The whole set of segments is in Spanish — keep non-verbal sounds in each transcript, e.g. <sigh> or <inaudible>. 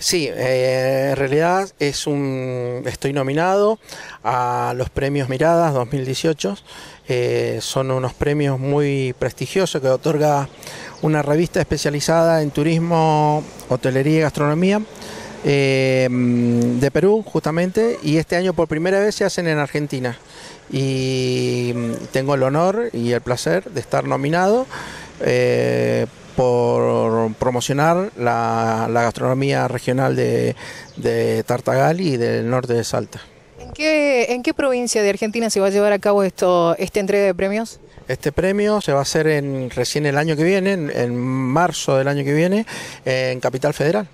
Sí, eh, en realidad es un, estoy nominado a los premios Miradas 2018. Eh, son unos premios muy prestigiosos que otorga una revista especializada en turismo, hotelería y gastronomía eh, de Perú, justamente. Y este año por primera vez se hacen en Argentina. Y mm, tengo el honor y el placer de estar nominado por promocionar la, gastronomía regional de, Tartagal y del norte de Salta. ¿En qué, provincia de Argentina se va a llevar a cabo esto, esta entrega de premios? Este premio se va a hacer en, recién el año que viene, en, marzo del año que viene, en Capital Federal.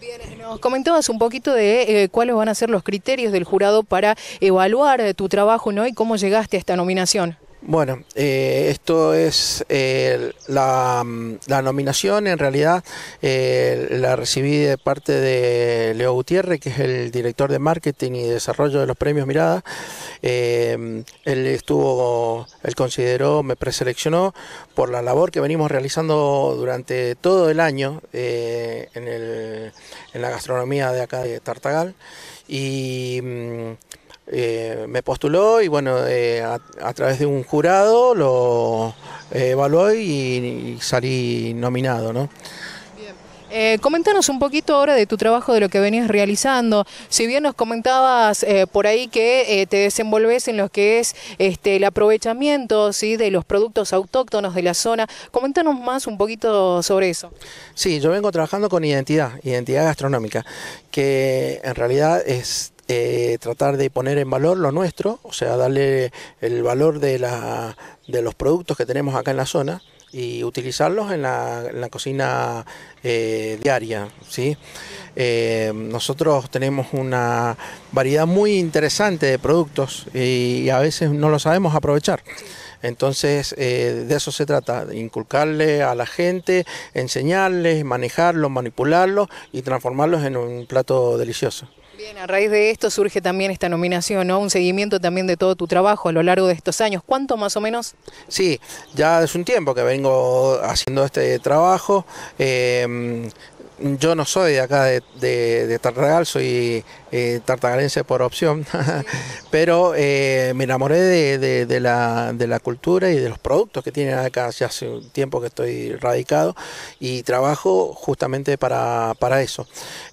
Bien, eh, nos comentabas un poquito de eh, cuáles van a ser los criterios del jurado para evaluar eh, tu trabajo ¿no? y cómo llegaste a esta nominación. Bueno, eh, esto es mm, la, nominación, en realidad eh, la recibí de parte de Leo Gutiérrez, que es el director de marketing y desarrollo de los premios Mirada. Eh, él estuvo, él consideró, me preseleccionó por la labor que venimos realizando durante todo el año en, en la gastronomía de acá de Tartagal y mm, eh, me postuló y bueno, eh, a, través de un jurado lo eh, evaluó y, salí nominado, ¿no? comentanos un poquito ahora de tu trabajo, de lo que venías realizando. Si bien nos comentabas por ahí que te desenvolves en lo que es este, el aprovechamiento ¿sí? de los productos autóctonos de la zona, comentanos más un poquito sobre eso. Sí, yo vengo trabajando con identidad, identidad gastronómica, que en realidad es eh, tratar de poner en valor lo nuestro, o sea, darle el valor de, la, de los productos que tenemos acá en la zona y utilizarlos en la, cocina eh, diaria. ¿sí? Eh, nosotros tenemos una variedad muy interesante de productos y, a veces no lo sabemos aprovechar. Entonces, de eso se trata, inculcarle a la gente, enseñarles, manejarlos, manipularlos y transformarlos en un plato delicioso. Bien, a raíz de esto surge también esta nominación, ¿no? Un seguimiento también de todo tu trabajo a lo largo de estos años. ¿Cuánto más o menos? Sí, ya es un tiempo que vengo haciendo este trabajo. Eh, yo no soy de acá de, Tartagal, soy eh, tartagalense por opción, <laughs> pero eh, me enamoré de, la, cultura y de los productos que tienen acá. Ya hace un tiempo que estoy radicado y trabajo justamente para, eso.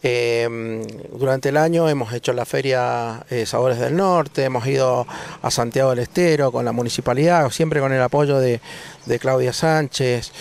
Eh, durante el año hemos hecho la feria Sabores del Norte, hemos ido a Santiago del Estero con la municipalidad, siempre con el apoyo de Claudia Sánchez.